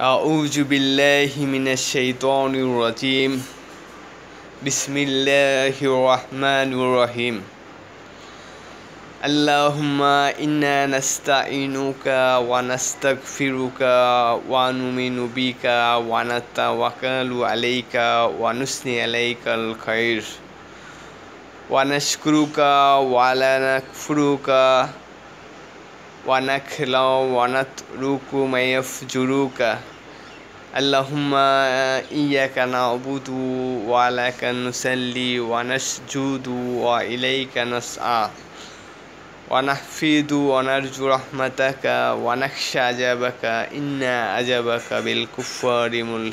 أعوذ بالله من الشيطان الرجيم بسم الله الرحمن الرحيم اللهم إنا نستعينك ونستغفرك ونؤمن بك ونتوكل عليك ونثني عليك الخير ونشكرك ولا نكفرك ওয়ানাখলাম ওয়ানাত রুকু মায়ফ জুরুকা আল্লাহুম্মা ইয়া কানা অবুদু ওয়ালা কানুসাল্লি ওয়ানাস জুদু ওয়া ইলাই কানাস আ ওয়ানাহফিদু ওয়ানার্জু রহমতাকা ওয়ানাক্ষা আজাবাকা ইন্না আজাবাকা বিল কুফারি মুল